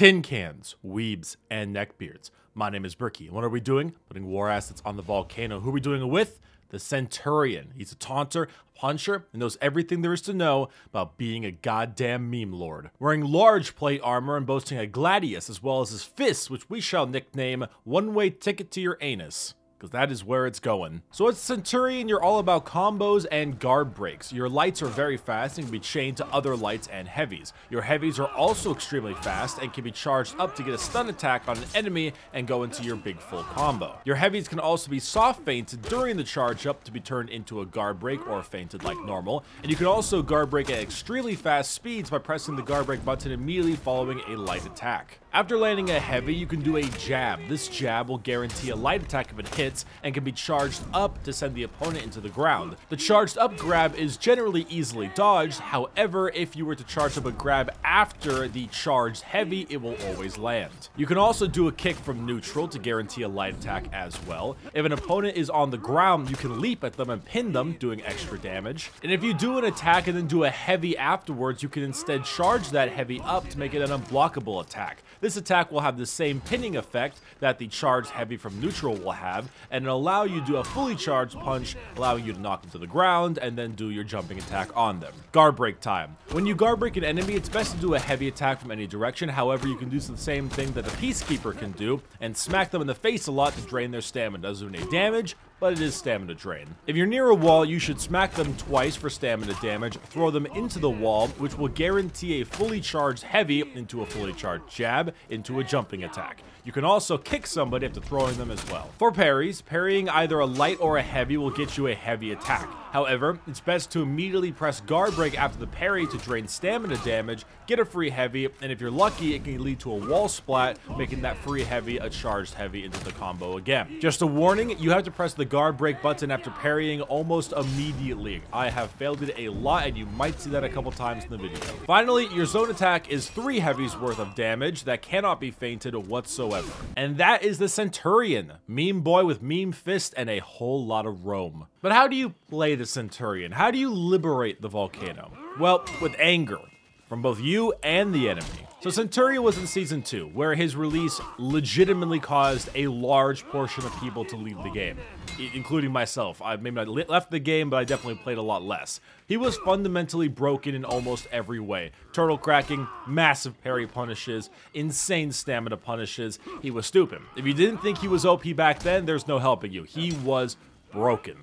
Tin cans, weebs, and neckbeards. My name is Bricky, what are we doing? Putting war assets on the volcano. Who are we doing it with? The Centurion. He's a taunter, puncher, and knows everything there is to know about being a goddamn meme lord. Wearing large plate armor and boasting a gladius as well as his fists, which we shall nickname One Way Ticket to Your Anus because that is where it's going. So as Centurion, you're all about combos and guard breaks. Your lights are very fast and can be chained to other lights and heavies. Your heavies are also extremely fast and can be charged up to get a stun attack on an enemy and go into your big full combo. Your heavies can also be soft fainted during the charge up to be turned into a guard break or fainted like normal. And you can also guard break at extremely fast speeds by pressing the guard break button immediately following a light attack. After landing a heavy, you can do a jab. This jab will guarantee a light attack if it hits hits and can be charged up to send the opponent into the ground. The charged up grab is generally easily dodged, however, if you were to charge up a grab after the charged heavy, it will always land. You can also do a kick from neutral to guarantee a light attack as well. If an opponent is on the ground, you can leap at them and pin them, doing extra damage. And if you do an attack and then do a heavy afterwards, you can instead charge that heavy up to make it an unblockable attack. This attack will have the same pinning effect that the charged heavy from neutral will have, and allow you to do a fully charged punch, allowing you to knock them to the ground and then do your jumping attack on them. Guard break time. When you guard break an enemy, it's best to do a heavy attack from any direction. However, you can do the same thing that the Peacekeeper can do and smack them in the face a lot to drain their stamina. Doesn't do any damage, but it is stamina drain. If you're near a wall, you should smack them twice for stamina damage, throw them into the wall, which will guarantee a fully charged heavy into a fully charged jab into a jumping attack. You can also kick somebody after throwing them as well. For parries, parrying either a light or a heavy will get you a heavy attack. However, it's best to immediately press guard break after the parry to drain stamina damage, get a free heavy, and if you're lucky, it can lead to a wall splat, making that free heavy a charged heavy into the combo again. Just a warning, you have to press the guard break button after parrying almost immediately. I have failed it a lot, and you might see that a couple times in the video. Finally, your zone attack is three heavies worth of damage that cannot be fainted whatsoever. And that is the Centurion, meme boy with meme fist and a whole lot of roam. But how do you play the Centurion? How do you liberate the volcano? Well, with anger from both you and the enemy. So Centuria was in Season 2, where his release legitimately caused a large portion of people to leave the game, including myself. I maybe I left the game, but I definitely played a lot less. He was fundamentally broken in almost every way. Turtle cracking, massive parry punishes, insane stamina punishes. He was stupid. If you didn't think he was OP back then, there's no helping you. He was broken.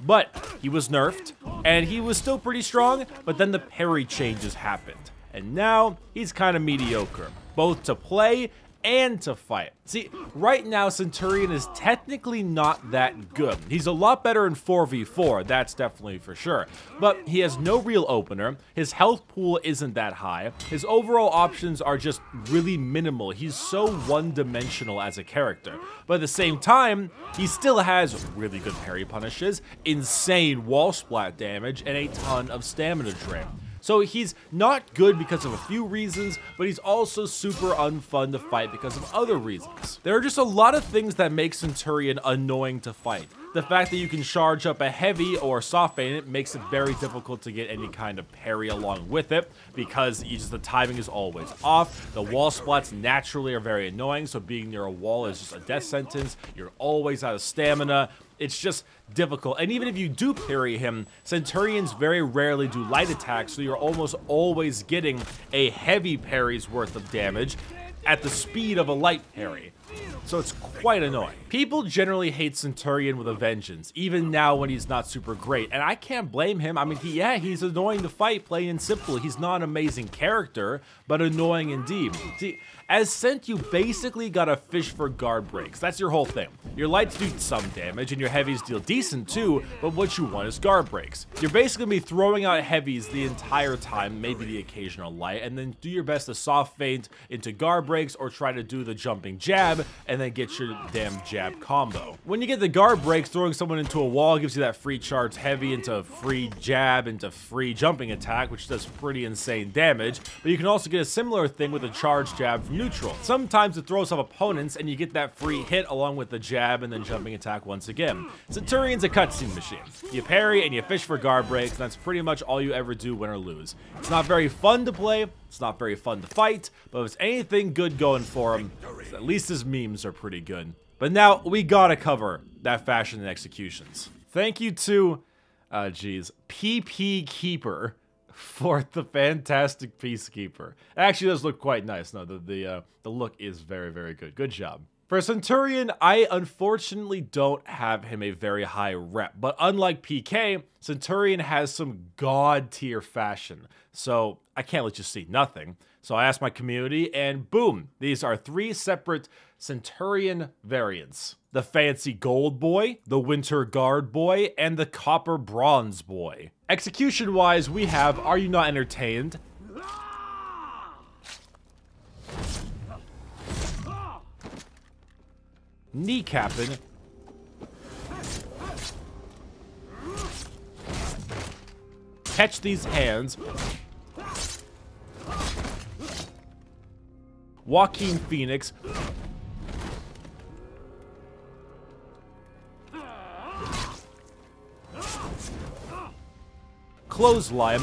But he was nerfed, and he was still pretty strong, but then the parry changes happened. And now, he's kind of mediocre, both to play and to fight. See, right now Centurion is technically not that good. He's a lot better in 4v4, that's definitely for sure. But he has no real opener, his health pool isn't that high, his overall options are just really minimal. He's so one-dimensional as a character. But at the same time, he still has really good parry punishes, insane wall splat damage, and a ton of stamina drain. So he's not good because of a few reasons, but he's also super unfun to fight because of other reasons. There are just a lot of things that make Centurion annoying to fight. The fact that you can charge up a heavy or soft it makes it very difficult to get any kind of parry along with it because just the timing is always off. The wall splats naturally are very annoying, so being near a wall is just a death sentence. You're always out of stamina. It's just difficult. And even if you do parry him, Centurions very rarely do light attacks, so you're almost always getting a heavy parry's worth of damage at the speed of a light Harry. So it's quite annoying. People generally hate Centurion with a vengeance, even now when he's not super great, and I can't blame him. I mean, he, yeah, he's annoying to fight, plain and simple. He's not an amazing character, but annoying indeed. See, as Sent, you basically gotta fish for guard breaks. That's your whole thing. Your lights do some damage, and your heavies deal decent too, but what you want is guard breaks. You're basically gonna be throwing out heavies the entire time, maybe the occasional light, and then do your best to soft feint into guard breaks breaks or try to do the jumping jab and then get your damn jab combo. When you get the guard breaks, throwing someone into a wall gives you that free charge heavy into free jab into free jumping attack, which does pretty insane damage, but you can also get a similar thing with a charge jab from neutral. Sometimes it throws off opponents and you get that free hit along with the jab and then jumping attack once again. Centurion's a cutscene machine. You parry and you fish for guard breaks, and that's pretty much all you ever do win or lose. It's not very fun to play, it's not very fun to fight, but if it's anything good going for him, at least his memes are pretty good. But now we gotta cover that fashion and executions. Thank you to, uh, geez, PP Keeper for the fantastic Peacekeeper. It actually does look quite nice. No, the the, uh, the look is very very good. Good job. For Centurion, I unfortunately don't have him a very high rep, but unlike PK, Centurion has some god tier fashion, so I can't let you see nothing. So I asked my community, and boom, these are three separate Centurion variants. The fancy gold boy, the winter guard boy, and the copper bronze boy. Execution-wise, we have Are You Not Entertained? Kneecapping. Catch these hands. Joaquin Phoenix. Clothesline.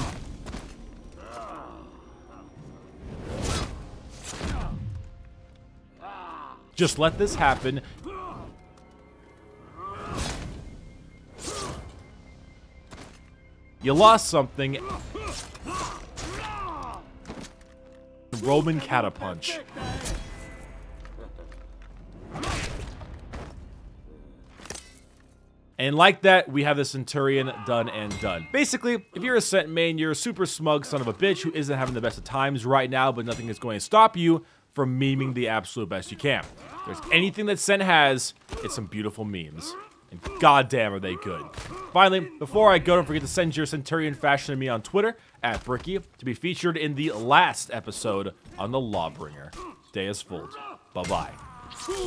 Just let this happen. You lost something. Roman Catapunch. And like that, we have the Centurion done and done. Basically, if you're a Sent main, you're a super smug son of a bitch who isn't having the best of times right now, but nothing is going to stop you from memeing the absolute best you can. If there's anything that Scent has, it's some beautiful memes. And goddamn are they good. Finally, before I go, don't forget to send your Centurion fashion to me on Twitter, at Bricky, to be featured in the last episode on The Lawbringer. Day is full. Bye-bye.